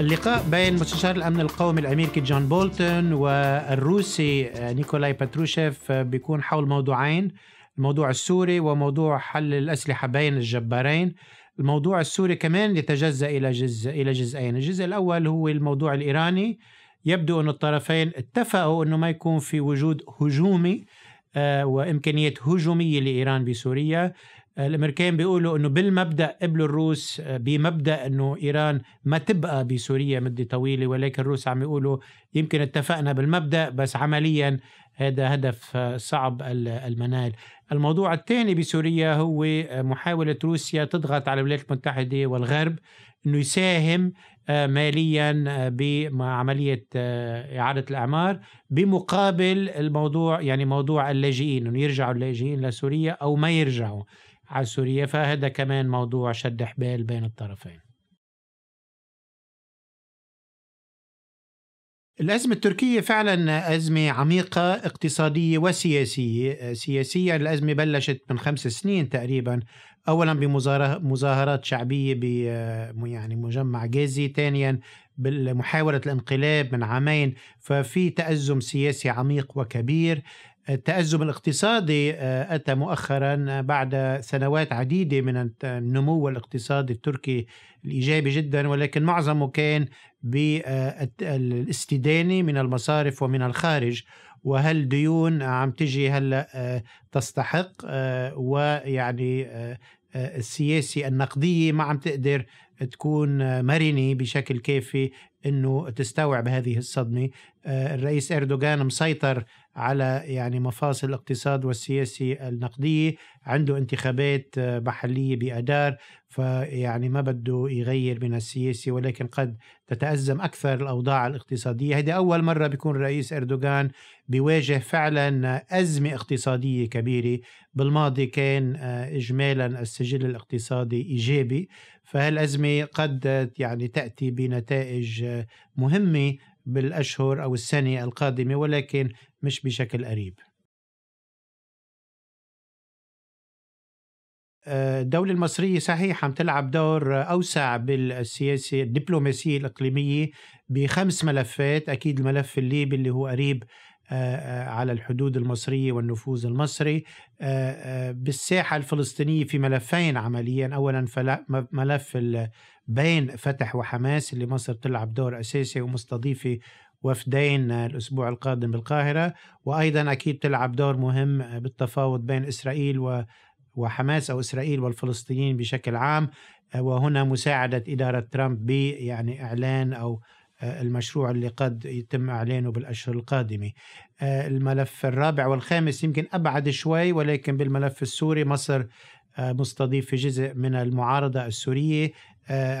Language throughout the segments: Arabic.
اللقاء بين مستشار الامن القومي الامريكي جون بولتون والروسي آه، نيكولاي باتروشيف آه، بيكون حول موضوعين الموضوع السوري وموضوع حل الاسلحه بين الجبارين الموضوع السوري كمان يتجزا الى جزء الى جزئين الجزء الاول هو الموضوع الايراني يبدو ان الطرفين اتفقوا انه ما يكون في وجود هجومي آه، وامكانيه هجوميه لايران بسوريا الامريكان بيقولوا انه بالمبدا قبلوا الروس بمبدا انه ايران ما تبقى بسوريا مده طويله ولكن الروس عم يقولوا يمكن اتفقنا بالمبدا بس عمليا هذا هدف صعب المنال الموضوع الثاني بسوريا هو محاوله روسيا تضغط على الولايات المتحده والغرب انه يساهم آه، ماليا آه، بعمليه آه، اعاده الاعمار بمقابل الموضوع يعني موضوع اللاجئين انه يرجعوا اللاجئين لسوريا او ما يرجعوا على سوريا فهذا كمان موضوع شد حبال بين الطرفين الأزمة التركية فعلا أزمة عميقة اقتصادية وسياسية سياسيا الأزمة بلشت من خمس سنين تقريبا أولا بمظاهرات شعبية ب يعني مجمع جازي ثانيا بمحاولة الانقلاب من عامين ففي تأزم سياسي عميق وكبير التأزم الاقتصادي آه، أتى مؤخرا بعد سنوات عديدة من النمو الاقتصادي التركي الإيجابي جدا ولكن معظمه كان بالاستدانة آه، من المصارف ومن الخارج وهل ديون عم تجي هلا آه، تستحق ويعني السياسي النقدية ما عم تقدر تكون مرنة بشكل كافي انه تستوعب هذه الصدمة آه، الرئيس اردوغان مسيطر على يعني مفاصل الاقتصاد والسياسي النقدية عنده انتخابات آه، محلية بأدار فيعني ما بده يغير من السياسة ولكن قد تتأزم أكثر الأوضاع الاقتصادية هذه أول مرة بيكون الرئيس أردوغان بيواجه فعلا أزمة اقتصادية كبيرة بالماضي كان آه، إجمالا السجل الاقتصادي إيجابي فهالأزمة قد يعني تأتي بنتائج آه، مهمة بالأشهر أو السنة القادمة ولكن مش بشكل قريب آه، الدولة المصرية صحيح عم تلعب دور أوسع بالسياسة الدبلوماسية الإقليمية بخمس ملفات أكيد الملف الليبي اللي هو قريب آه، آه، على الحدود المصرية والنفوذ المصري بالساحة الفلسطينية في ملفين عمليا أولا ملف بين فتح وحماس اللي مصر تلعب دور أساسي ومستضيفة وفدين الأسبوع القادم بالقاهرة وأيضا أكيد تلعب دور مهم بالتفاوض بين إسرائيل و وحماس أو إسرائيل والفلسطينيين بشكل عام آه، وهنا مساعدة إدارة ترامب ب يعني إعلان أو آه، المشروع اللي قد يتم اعلانه بالاشهر القادمه. آه، الملف الرابع والخامس يمكن ابعد شوي ولكن بالملف السوري مصر مستضيف في جزء من المعارضه السوريه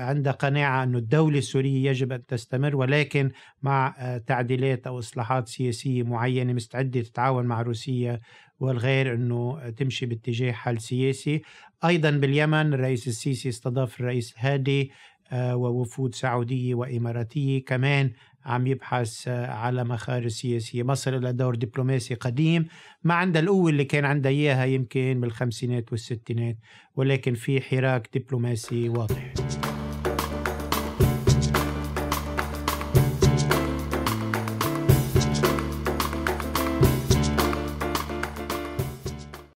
عندها قناعه أن الدوله السوريه يجب ان تستمر ولكن مع تعديلات او اصلاحات سياسيه معينه مستعده تتعاون مع روسيا والغير انه تمشي باتجاه حل سياسي ايضا باليمن الرئيس السيسي استضاف الرئيس هادي آه، ووفود سعودية وإماراتية كمان عم يبحث آه، على مخارج سياسية مصر لها دور دبلوماسي قديم ما عندها القوة اللي كان عندها إياها يمكن بالخمسينات والستينات ولكن في حراك دبلوماسي واضح